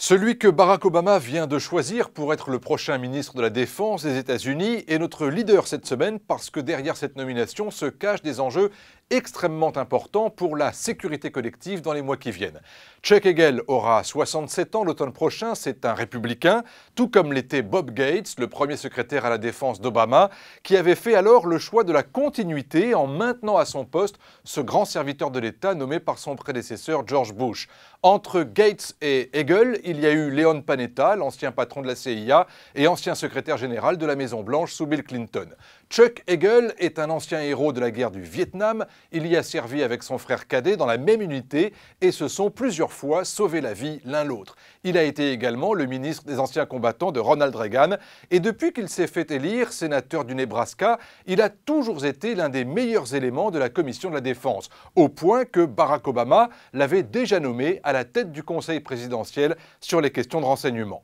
Celui que Barack Obama vient de choisir pour être le prochain ministre de la Défense des États-Unis est notre leader cette semaine parce que derrière cette nomination se cachent des enjeux extrêmement important pour la sécurité collective dans les mois qui viennent. Chuck Hagel aura 67 ans l'automne prochain, c'est un républicain, tout comme l'était Bob Gates, le premier secrétaire à la défense d'Obama, qui avait fait alors le choix de la continuité en maintenant à son poste ce grand serviteur de l'État nommé par son prédécesseur George Bush. Entre Gates et Hagel, il y a eu Leon Panetta, l'ancien patron de la CIA et ancien secrétaire général de la Maison-Blanche sous Bill Clinton. Chuck Hagel est un ancien héros de la guerre du Vietnam, il y a servi avec son frère cadet dans la même unité et se sont plusieurs fois sauvés la vie l'un l'autre. Il a été également le ministre des anciens combattants de Ronald Reagan et depuis qu'il s'est fait élire sénateur du Nebraska, il a toujours été l'un des meilleurs éléments de la commission de la défense, au point que Barack Obama l'avait déjà nommé à la tête du conseil présidentiel sur les questions de renseignement.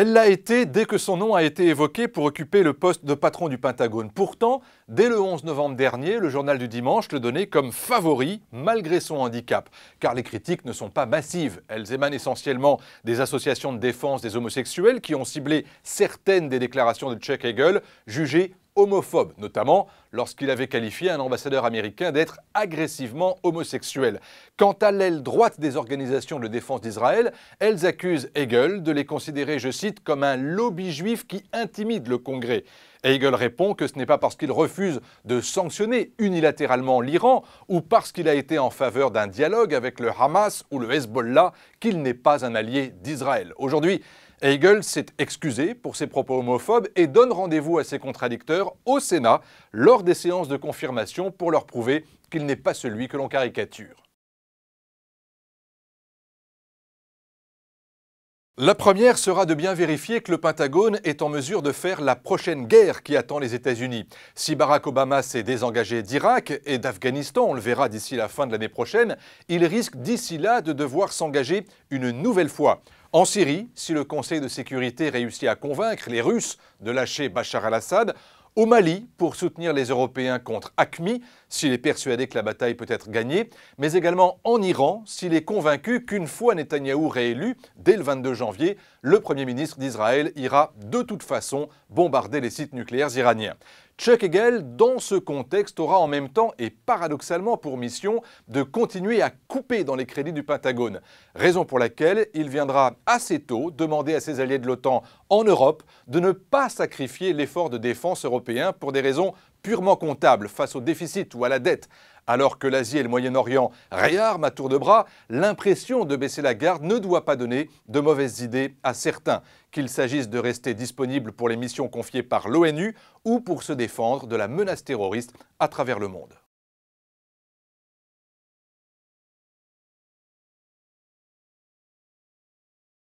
Elle l'a été dès que son nom a été évoqué pour occuper le poste de patron du Pentagone. Pourtant, dès le 11 novembre dernier, le journal du dimanche le donnait comme favori, malgré son handicap, car les critiques ne sont pas massives. Elles émanent essentiellement des associations de défense des homosexuels qui ont ciblé certaines des déclarations de Chuck Hagel, jugées homophobe, notamment lorsqu'il avait qualifié un ambassadeur américain d'être agressivement homosexuel. Quant à l'aile droite des organisations de défense d'Israël, elles accusent Hegel de les considérer, je cite, comme un lobby juif qui intimide le Congrès. Hegel répond que ce n'est pas parce qu'il refuse de sanctionner unilatéralement l'Iran ou parce qu'il a été en faveur d'un dialogue avec le Hamas ou le Hezbollah qu'il n'est pas un allié d'Israël. Aujourd'hui, Hegel s'est excusé pour ses propos homophobes et donne rendez-vous à ses contradicteurs au Sénat lors des séances de confirmation pour leur prouver qu'il n'est pas celui que l'on caricature. La première sera de bien vérifier que le Pentagone est en mesure de faire la prochaine guerre qui attend les États-Unis. Si Barack Obama s'est désengagé d'Irak et d'Afghanistan, on le verra d'ici la fin de l'année prochaine, il risque d'ici là de devoir s'engager une nouvelle fois. En Syrie, si le Conseil de sécurité réussit à convaincre les Russes de lâcher Bachar al-Assad, au Mali pour soutenir les Européens contre ACMI, s'il est persuadé que la bataille peut être gagnée, mais également en Iran s'il est convaincu qu'une fois Netanyahou réélu, dès le 22 janvier, le Premier ministre d'Israël ira de toute façon bombarder les sites nucléaires iraniens. Chuck Hegel, dans ce contexte, aura en même temps et paradoxalement pour mission de continuer à couper dans les crédits du Pentagone, raison pour laquelle il viendra assez tôt demander à ses alliés de l'OTAN en Europe de ne pas sacrifier l'effort de défense européen pour des raisons purement comptable face au déficit ou à la dette, alors que l'Asie et le Moyen-Orient réarment à tour de bras, l'impression de baisser la garde ne doit pas donner de mauvaises idées à certains, qu'il s'agisse de rester disponible pour les missions confiées par l'ONU ou pour se défendre de la menace terroriste à travers le monde.